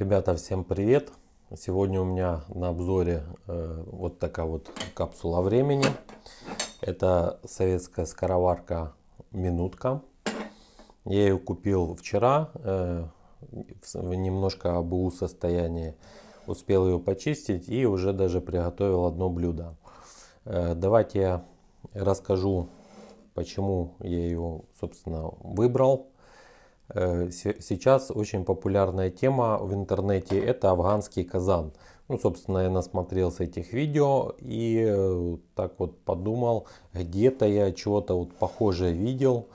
Ребята, всем привет! Сегодня у меня на обзоре э, вот такая вот капсула времени. Это советская скороварка «Минутка». Я ее купил вчера, э, в немножко АБУ состоянии. Успел ее почистить и уже даже приготовил одно блюдо. Э, давайте я расскажу, почему я ее, собственно, выбрал – Э, сейчас очень популярная тема в интернете это афганский казан. Ну, собственно, я насмотрелся этих видео и э, так вот подумал, где-то я чего-то вот похожее видел.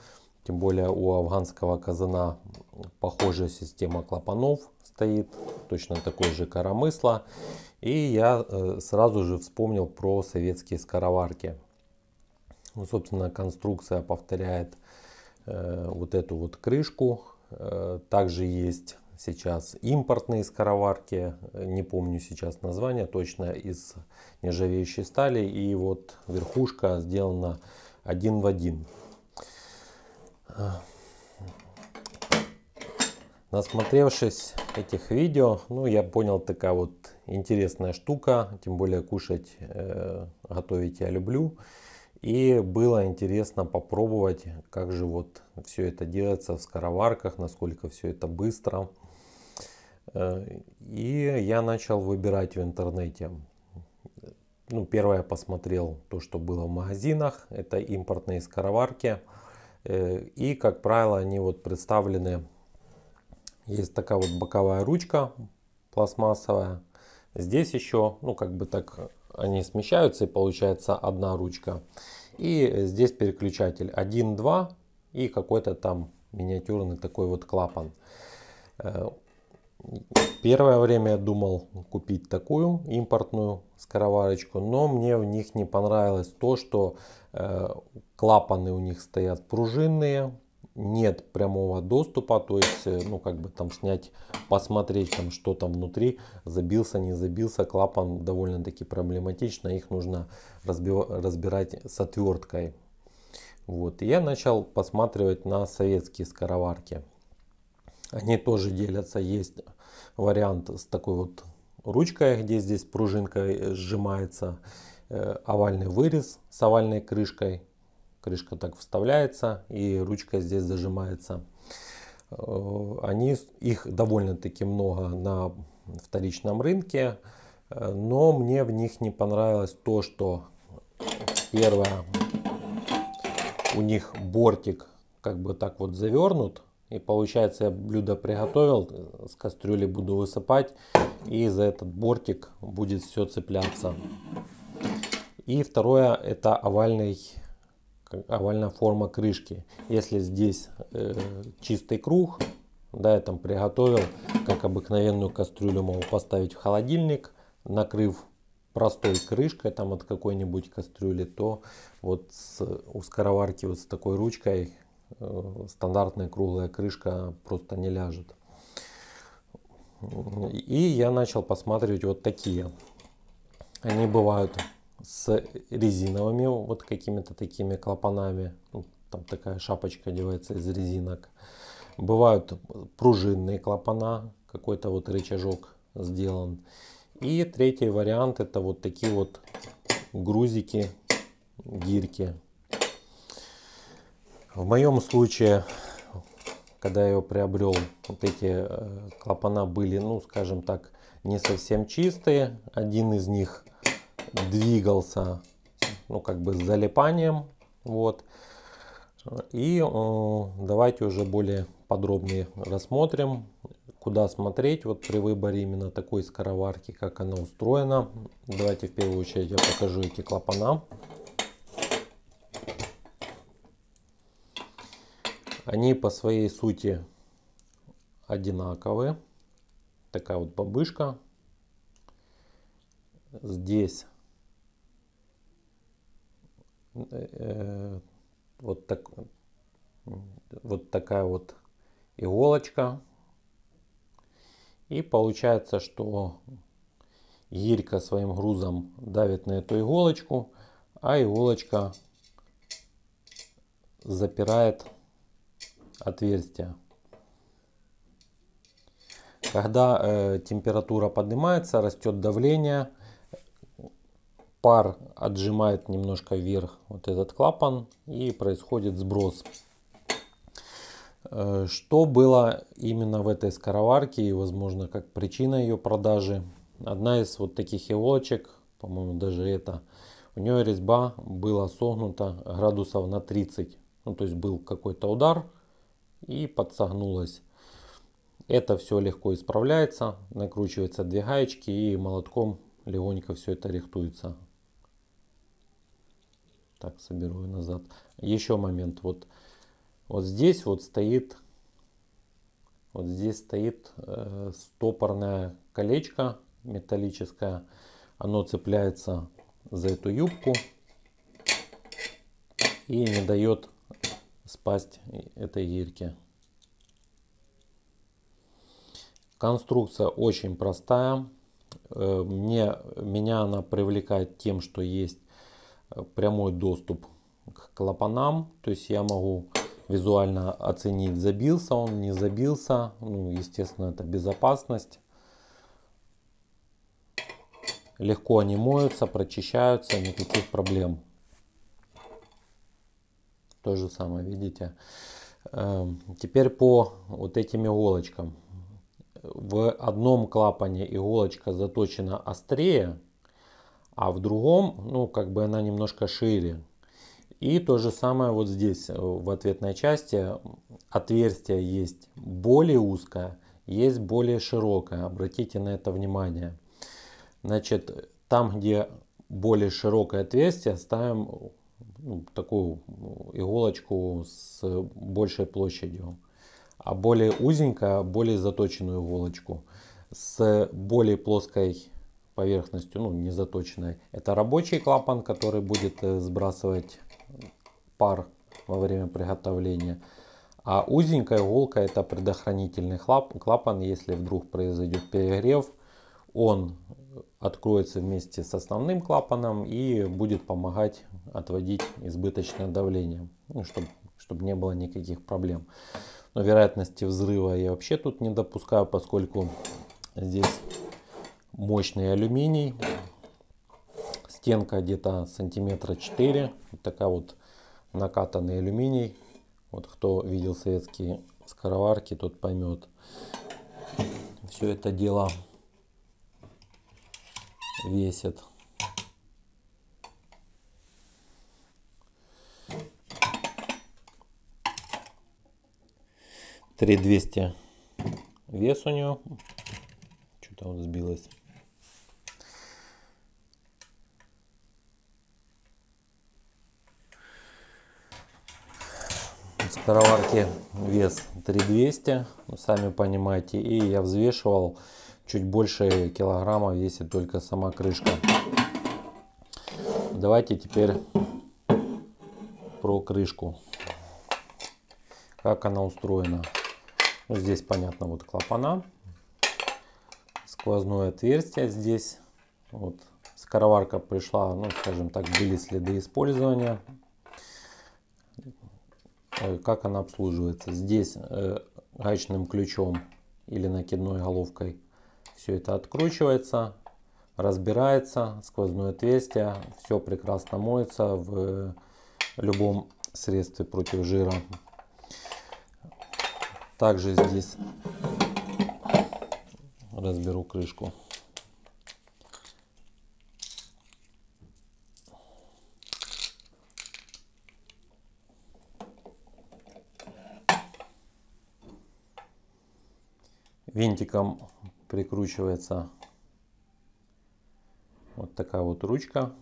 Тем более у афганского казана похожая система клапанов стоит, точно такой же коромысла. И я э, сразу же вспомнил про советские скороварки. Ну, собственно, конструкция повторяет Э, вот эту вот крышку. Э, также есть сейчас импортные скороварки, э, не помню сейчас название, точно из нержавеющей стали. И вот верхушка сделана один в один. Насмотревшись этих видео, ну я понял, такая вот интересная штука, тем более кушать, э, готовить я люблю. И было интересно попробовать, как же вот все это делается в скороварках, насколько все это быстро. Э, и я начал выбирать в интернете. Ну, первое посмотрел то, что было в магазинах. Это импортные скороварки. Э, и, как правило, они вот представлены. Есть такая вот боковая ручка пластмассовая. Здесь еще, ну, как бы так они смещаются и получается одна ручка. И здесь переключатель 1, 2 и какой-то там миниатюрный такой вот клапан. Э, первое время я думал купить такую импортную скороварочку, но мне в них не понравилось то, что э, клапаны у них стоят пружинные, нет прямого доступа, то есть, э, ну, как бы там снять, посмотреть там, что там внутри, забился, не забился, клапан довольно-таки проблематично, их нужно разбирать с отверткой. Вот, и я начал посматривать на советские скороварки. Они тоже делятся, есть вариант с такой вот ручкой, где здесь пружинка э, сжимается, э, овальный вырез с овальной крышкой, крышка так вставляется и ручка здесь зажимается. Э, они, их довольно-таки много на вторичном рынке, э, но мне в них не понравилось то, что первое, у них бортик как бы так вот завернут, и получается я блюдо приготовил, с кастрюли буду высыпать, и за этот бортик будет все цепляться. И второе это овальный овальная форма крышки. Если здесь э, чистый круг, да, я там приготовил, как обыкновенную кастрюлю могу поставить в холодильник, накрыв простой крышкой там от какой-нибудь кастрюли, то вот с, у скороварки вот с такой ручкой э, стандартная круглая крышка просто не ляжет. И я начал посматривать вот такие. Они бывают с резиновыми вот какими-то такими клапанами. Ну, там такая шапочка одевается из резинок. Бывают пружинные клапана, какой-то вот рычажок сделан. И третий вариант это вот такие вот грузики, гирки В моем случае, когда я его приобрел, вот эти э, клапана были, ну скажем так, не совсем чистые. Один из них двигался, ну, как бы с залипанием, вот. И э, давайте уже более подробнее рассмотрим, куда смотреть вот при выборе именно такой скороварки, как она устроена. Давайте в первую очередь я покажу эти клапана. Они по своей сути одинаковые. Такая вот бабышка. Здесь вот, так, вот такая вот иголочка. И получается, что гирька своим грузом давит на эту иголочку, а иголочка запирает отверстие. Когда э, температура поднимается, растет давление, пар отжимает немножко вверх вот этот клапан и происходит сброс. Э, что было именно в этой скороварке и, возможно, как причина ее продажи? Одна из вот таких иголочек, по-моему, даже это, у нее резьба была согнута градусов на 30. Ну, то есть был какой-то удар и подсогнулась. Это все легко исправляется, накручиваются две гаечки и молотком легонько все это рихтуется. Так, соберу назад. Еще момент. Вот, вот здесь вот стоит, вот здесь стоит э, стопорное колечко металлическое. Оно цепляется за эту юбку и не дает спасть этой гирьке. Конструкция очень простая. Э, мне, меня она привлекает тем, что есть прямой доступ к клапанам. То есть я могу визуально оценить, забился он, не забился. Ну, естественно, это безопасность. Легко они моются, прочищаются, никаких проблем. То же самое, видите. Эм, теперь по вот этим иголочкам. В одном клапане иголочка заточена острее, а в другом, ну, как бы она немножко шире. И то же самое вот здесь, э, в ответной части, отверстие есть более узкое, есть более широкое. Обратите на это внимание. Значит, там, где более широкое отверстие, ставим ну, такую э, иголочку с большей площадью, а более узенькая, более заточенную иголочку с более плоской поверхностью, ну, не заточенной. Это рабочий клапан, который будет э, сбрасывать пар во время приготовления. А узенькая иголка это предохранительный клапан. Если вдруг произойдет перегрев, он откроется вместе с основным клапаном и будет помогать отводить избыточное давление, ну, чтобы, чтобы не было никаких проблем. Но вероятности взрыва я вообще тут не допускаю, поскольку здесь мощный алюминий. Стенка где-то сантиметра 4. Вот такая вот накатанный алюминий. Вот кто видел советские скороварки, тот поймет. Все это дело весит. Три двести вес у нее Что-то он сбилось. Скороварки вес 3200, сами понимаете. И я взвешивал, чуть больше килограмма весит только сама крышка. Давайте теперь про крышку. Как она устроена. Ну, здесь понятно вот клапана. Сквозное отверстие здесь. Вот скороварка пришла, ну скажем так, были следы использования. Э, как она обслуживается. Здесь гаечным э, ключом или накидной головкой все это откручивается, разбирается, сквозное отверстие, все прекрасно моется в э, любом средстве против жира. Также здесь разберу крышку. винтиком прикручивается вот такая вот ручка.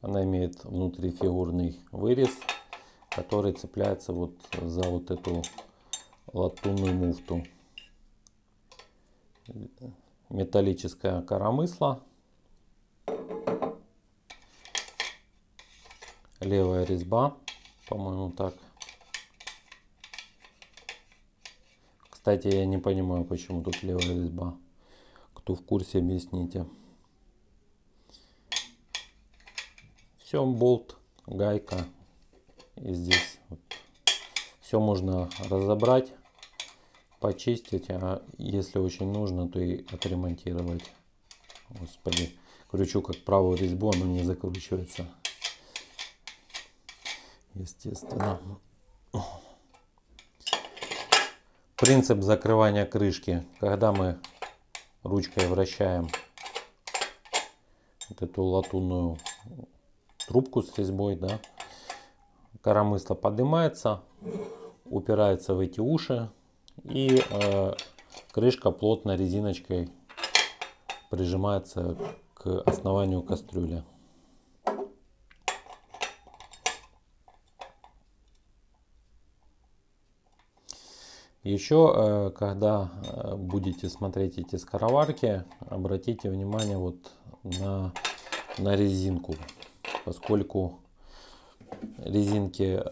Она имеет внутри фигурный вырез, который цепляется вот за вот эту латунную муфту. Металлическое коромысло. Левая резьба, по-моему так. Кстати, я не понимаю, почему тут левая резьба. Кто в курсе, объясните. Все, болт, гайка. И здесь вот. все можно разобрать, почистить. А если очень нужно, то и отремонтировать. Господи, крючу как правую резьбу, оно не закручивается. Естественно. Принцип закрывания крышки. Когда мы ручкой вращаем вот эту латунную трубку с резьбой, да, коромысло поднимается, упирается в эти уши и э, крышка плотно резиночкой прижимается к основанию кастрюли. Еще, э, когда э, будете смотреть эти скороварки, обратите внимание вот на, на резинку, поскольку резинки э,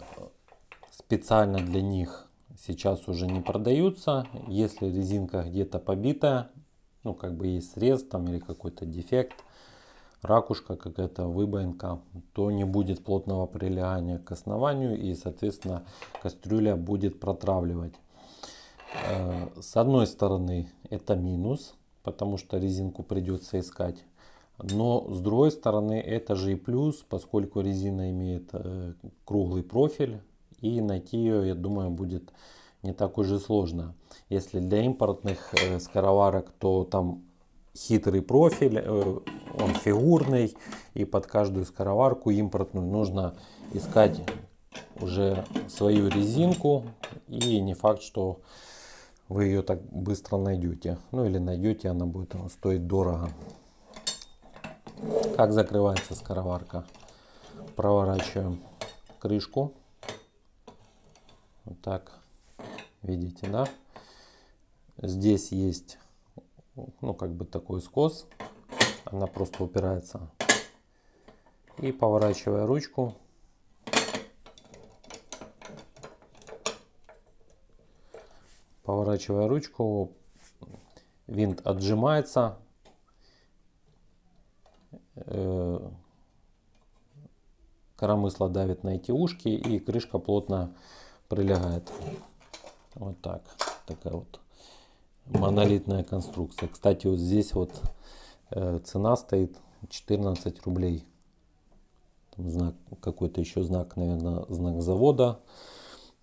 специально для них сейчас уже не продаются. Если резинка где-то побита, ну как бы есть срез там или какой-то дефект, ракушка, какая-то выбоинка, то не будет плотного прилегания к основанию и соответственно кастрюля будет протравливать. Э, с одной стороны это минус, потому что резинку придется искать. Но с другой стороны это же и плюс, поскольку резина имеет э, круглый профиль. И найти ее, я думаю, будет не так уже сложно. Если для импортных э, скороварок, то там хитрый профиль, он фигурный. И под каждую скороварку импортную нужно искать уже свою резинку. И не факт, что вы ее так быстро найдете. Ну или найдете, она будет стоить дорого. Как закрывается скороварка? Проворачиваем крышку. Вот так. Видите, да? Здесь есть, ну, как бы такой скос. Она просто упирается. И поворачивая ручку, Поворачивая ручку, винт отжимается. Э, коромысло давит на эти ушки и крышка плотно прилегает. Вот так. Такая вот монолитная конструкция. Кстати, вот здесь вот э, цена стоит 14 рублей. Там знак какой-то еще знак, наверное, знак завода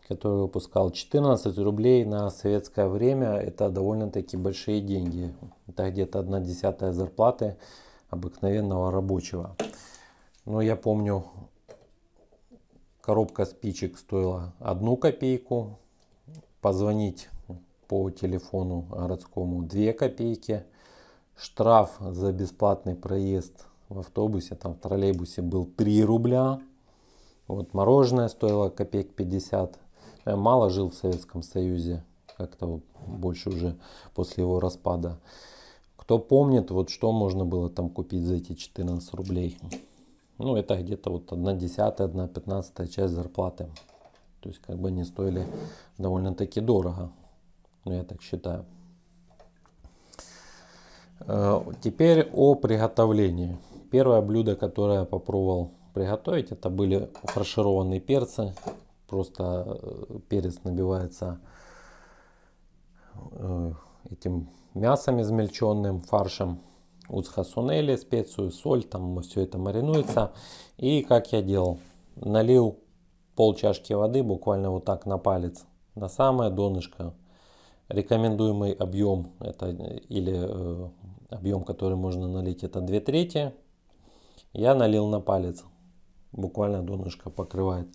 который выпускал 14 рублей на советское время, это довольно-таки большие деньги. Это где-то одна десятая зарплаты обыкновенного рабочего. Но я помню, коробка спичек стоила одну копейку, позвонить по телефону городскому 2 копейки, штраф за бесплатный проезд в автобусе, там в троллейбусе был 3 рубля, вот мороженое стоило копеек 50, я э, мало жил в Советском Союзе, как-то больше уже после его распада. Кто помнит, вот что можно было там купить за эти 14 рублей? Ну, это где-то вот 1 десятая, 1 пятнадцатая часть зарплаты. То есть, как бы они стоили довольно-таки дорого. Ну, я так считаю. Э, теперь о приготовлении. Первое блюдо, которое я попробовал приготовить, это были фаршированные перцы просто э, перец набивается э, этим мясом измельченным, фаршем уцхасунели, специю, соль, там все это маринуется. И как я делал? Налил пол чашки воды, буквально вот так на палец, на самое донышко. Рекомендуемый объем, это, э, или объем, который можно налить, это 2 трети. Я налил на палец, буквально донышко покрывает.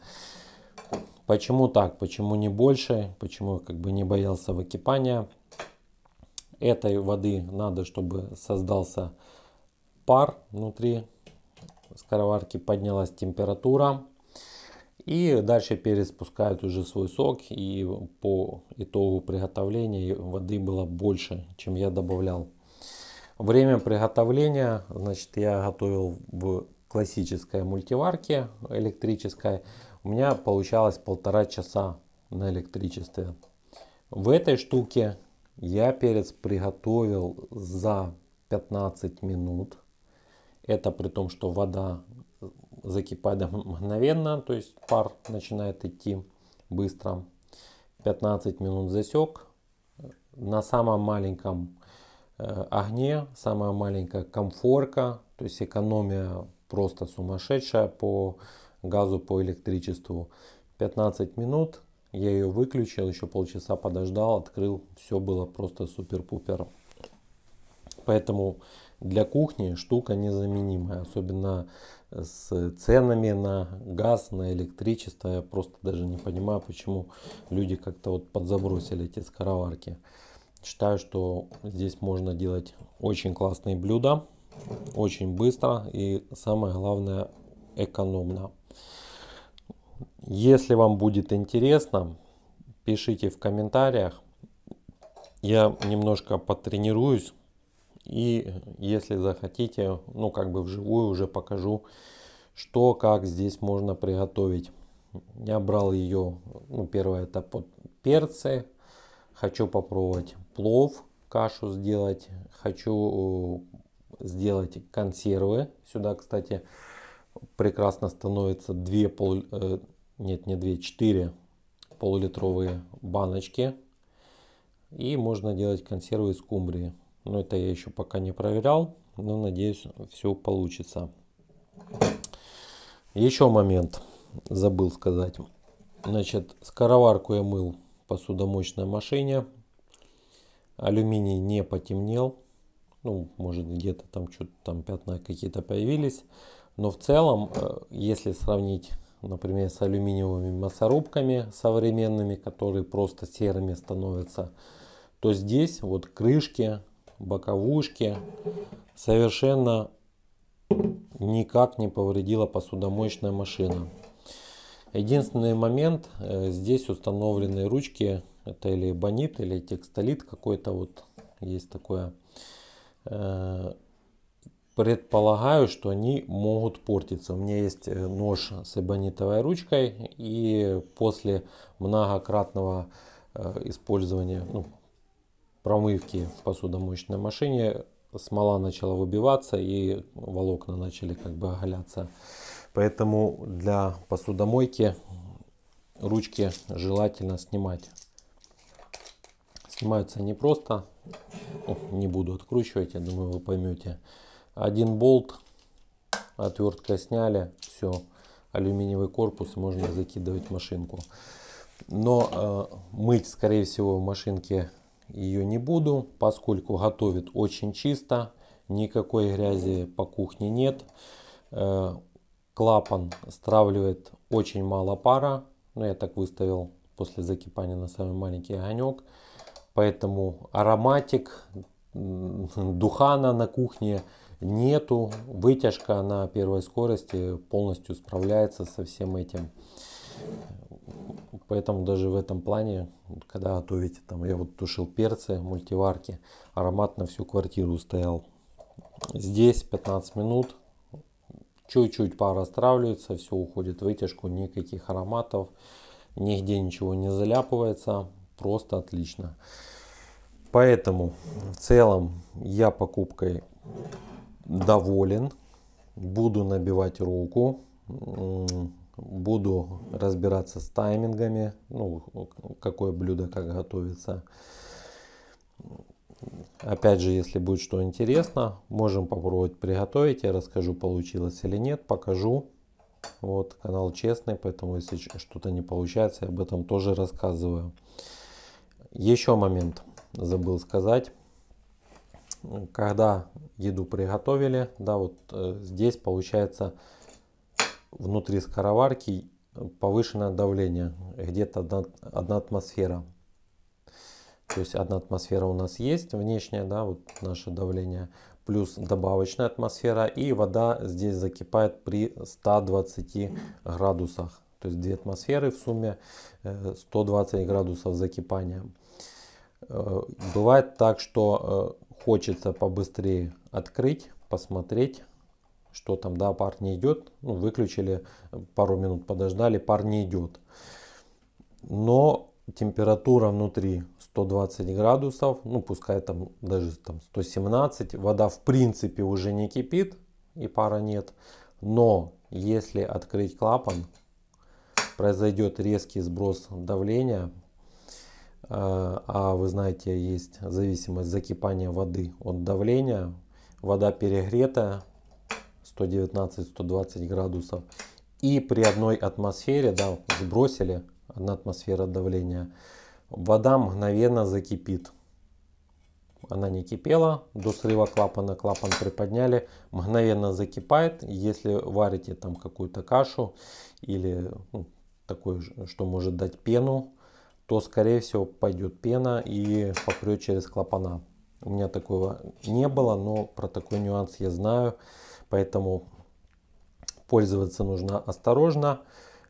Почему так? Почему не больше? Почему как бы не боялся выкипания? Этой воды надо, чтобы создался пар внутри скороварки, поднялась температура. И дальше переспускают уже свой сок. И по итогу приготовления воды было больше, чем я добавлял. Время приготовления, значит, я готовил в классической мультиварке электрической у меня получалось полтора часа на электричестве. В этой штуке я перец приготовил за 15 минут. Это при том, что вода закипает мгновенно, то есть пар начинает идти быстро. 15 минут засек. На самом маленьком э, огне, самая маленькая комфорка, то есть экономия просто сумасшедшая по газу по электричеству. 15 минут, я ее выключил, еще полчаса подождал, открыл, все было просто супер-пупер. Поэтому для кухни штука незаменимая, особенно э, с ценами на газ, на электричество. Я просто даже не понимаю, почему люди как-то вот подзабросили эти скороварки. Считаю, что здесь можно делать очень классные блюда, очень быстро и самое главное экономно. Если вам будет интересно, пишите в комментариях. Я немножко потренируюсь. И если захотите, ну как бы вживую уже покажу, что, как здесь можно приготовить. Я брал ее, ну первое это под перцы. Хочу попробовать плов, кашу сделать. Хочу э, сделать консервы. Сюда, кстати, прекрасно становятся две пол... Э, нет, не две четыре полулитровые баночки. И можно делать консервы из скумбрии. Но это я еще пока не проверял, но надеюсь все получится. Еще момент забыл сказать. Значит, скороварку я мыл в посудомоечной машине. Алюминий не потемнел. Ну, может где-то там что-то там пятна какие-то появились. Но в целом, э, если сравнить, например, с алюминиевыми мясорубками современными, которые просто серыми становятся, то здесь вот крышки, боковушки совершенно никак не повредила посудомоечная машина. Единственный момент, э, здесь установлены ручки, это или бонит, или текстолит какой-то, вот есть такое. Э, предполагаю, что они могут портиться. У меня есть э, нож с эбонитовой ручкой, и после многократного э, использования ну, промывки в посудомоечной машине смола начала выбиваться и волокна начали как бы оголяться. Поэтому для посудомойки ручки желательно снимать. Снимаются они просто. не буду откручивать, я думаю, вы поймете. Один болт, отвертка сняли, все, алюминиевый корпус, можно закидывать машинку. Но э, мыть, скорее всего, в машинке ее не буду, поскольку готовит очень чисто, никакой грязи по кухне нет. Э, клапан стравливает очень мало пара, но ну, я так выставил после закипания на самый маленький огонек. Поэтому ароматик духана на кухне нету. Вытяжка на первой скорости полностью справляется со всем этим. Поэтому даже в этом плане, когда готовите, там я вот тушил перцы, мультиварки, аромат на всю квартиру стоял. Здесь 15 минут, чуть-чуть пара стравливается, все уходит в вытяжку, никаких ароматов, нигде ничего не заляпывается, просто отлично. Поэтому в целом я покупкой доволен, буду набивать руку, буду разбираться с таймингами, ну, какое блюдо как готовится. Опять же, если будет что интересно, можем попробовать приготовить. Я расскажу, получилось или нет, покажу. Вот, канал честный, поэтому если что-то не получается, я об этом тоже рассказываю. Еще момент забыл сказать когда еду приготовили, да, вот э, здесь получается внутри скороварки повышенное давление, где-то одна, одна атмосфера. То есть одна атмосфера у нас есть внешняя, да, вот наше давление, плюс добавочная атмосфера, и вода здесь закипает при 120 градусах. То есть две атмосферы в сумме 120 э, градусов закипания. Э, бывает так, что хочется побыстрее открыть, посмотреть, что там, да, пар не идет. Ну, выключили, пару минут подождали, пар не идет. Но температура внутри 120 градусов, ну пускай там даже там 117, вода в принципе уже не кипит и пара нет. Но если открыть клапан, произойдет резкий сброс давления, Э, а вы знаете, есть зависимость закипания воды от давления. Вода перегрета 119-120 градусов. И при одной атмосфере, да, сбросили, одна атмосфера давления, вода мгновенно закипит. Она не кипела, до срыва клапана клапан приподняли, мгновенно закипает. Если варите там какую-то кашу или ну, такое, что может дать пену, то скорее всего пойдет пена и попрет через клапана. У меня такого не было, но про такой нюанс я знаю, поэтому пользоваться нужно осторожно.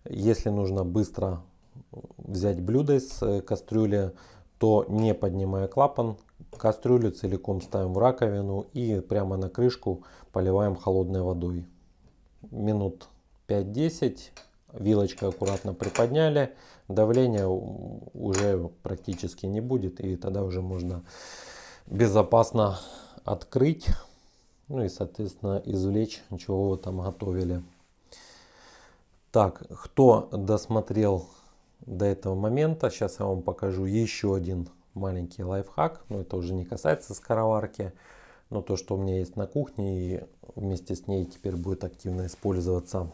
Если нужно быстро взять блюдо из э, кастрюли, то не поднимая клапан, кастрюлю целиком ставим в раковину и прямо на крышку поливаем холодной водой. Минут 5-10 вилочкой аккуратно приподняли, давления уже практически не будет, и тогда уже можно безопасно открыть, ну и, соответственно, извлечь, чего вы там готовили. Так, кто досмотрел до этого момента, сейчас я вам покажу еще один маленький лайфхак, но это уже не касается скороварки, но то, что у меня есть на кухне, и вместе с ней теперь будет активно использоваться.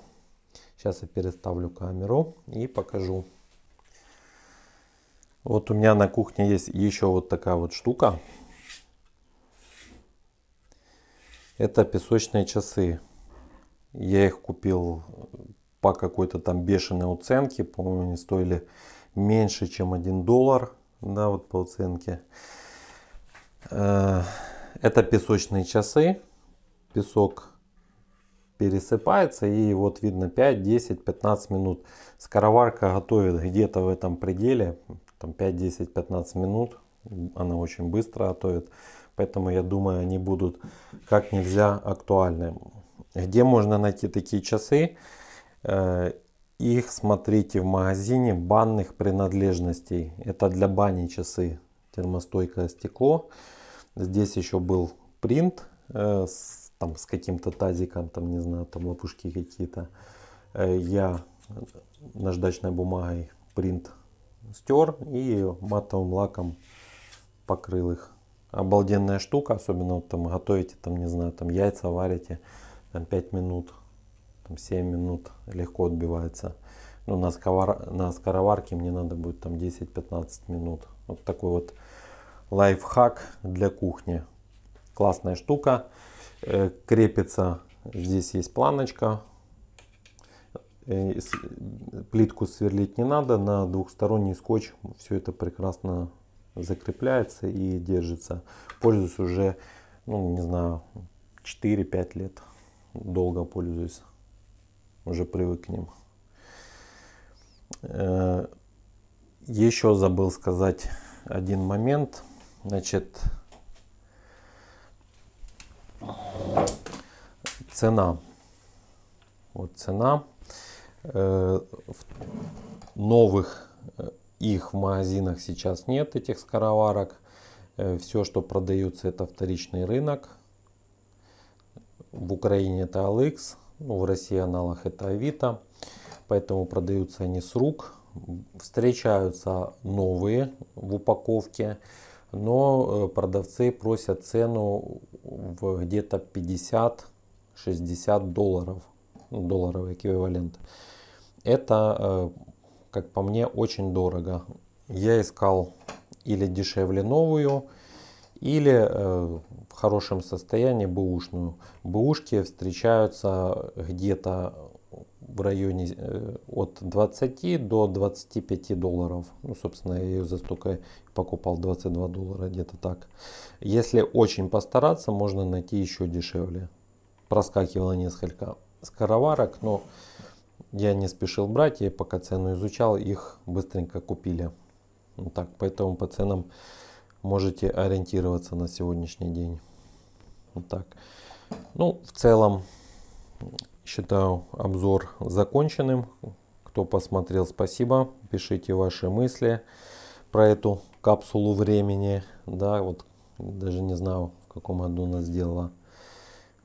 Сейчас я переставлю камеру и покажу. Вот у меня на кухне есть еще вот такая вот штука. Это песочные часы. Я их купил по какой-то там бешеной уценке. По-моему, они стоили меньше, чем 1 доллар. Да, вот по уценке. Э, это песочные часы. Песок пересыпается и вот видно 5, 10, 15 минут. Скороварка готовит где-то в этом пределе там 5, 10, 15 минут. Она очень быстро готовит. Поэтому я думаю, они будут как нельзя актуальны. Где можно найти такие часы? Э, их смотрите в магазине банных принадлежностей. Это для бани часы. Термостойкое стекло. Здесь еще был принт э, с, там, с каким-то тазиком, там, не знаю, там лопушки какие-то. Э, я наждачной бумагой принт стер и матовым лаком покрыл их. Обалденная штука, особенно вот, там готовите, там, не знаю, там яйца варите, там 5 минут, там 7 минут легко отбивается. Ну, на, сковор на скороварке мне надо будет там 10-15 минут. Вот такой вот лайфхак для кухни. Классная штука. Э, крепится, здесь есть планочка, Э, плитку сверлить не надо, на двухсторонний скотч все это прекрасно закрепляется и держится. Пользуюсь уже, ну не знаю, 4-5 лет. Долго пользуюсь, уже привык к ним. Э, Еще забыл сказать один момент. Значит, цена. Вот цена. Э, новых э, их в магазинах сейчас нет, этих скороварок. Э, Все, что продается, это вторичный рынок. В Украине это Alex, ну, в России аналог это Авито. Поэтому продаются они с рук. Встречаются новые в упаковке, но продавцы просят цену в где-то 50-60 долларов, долларов эквивалент. Это, э, как по мне, очень дорого. Я искал или дешевле новую, или э, в хорошем состоянии бэушную. Бэушки встречаются где-то в районе э, от 20 до 25 долларов. Ну, собственно, я ее за столько покупал 22 доллара, где-то так. Если очень постараться, можно найти еще дешевле. Проскакивало несколько скороварок, но я не спешил брать, я пока цену изучал, их быстренько купили. Вот так, поэтому по ценам можете ориентироваться на сегодняшний день. Вот так. Ну, в целом, считаю обзор законченным. Кто посмотрел, спасибо. Пишите ваши мысли про эту капсулу времени. Да, вот даже не знаю, в каком году она сделала.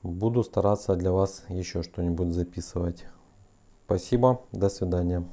Буду стараться для вас еще что-нибудь записывать. Спасибо, до свидания.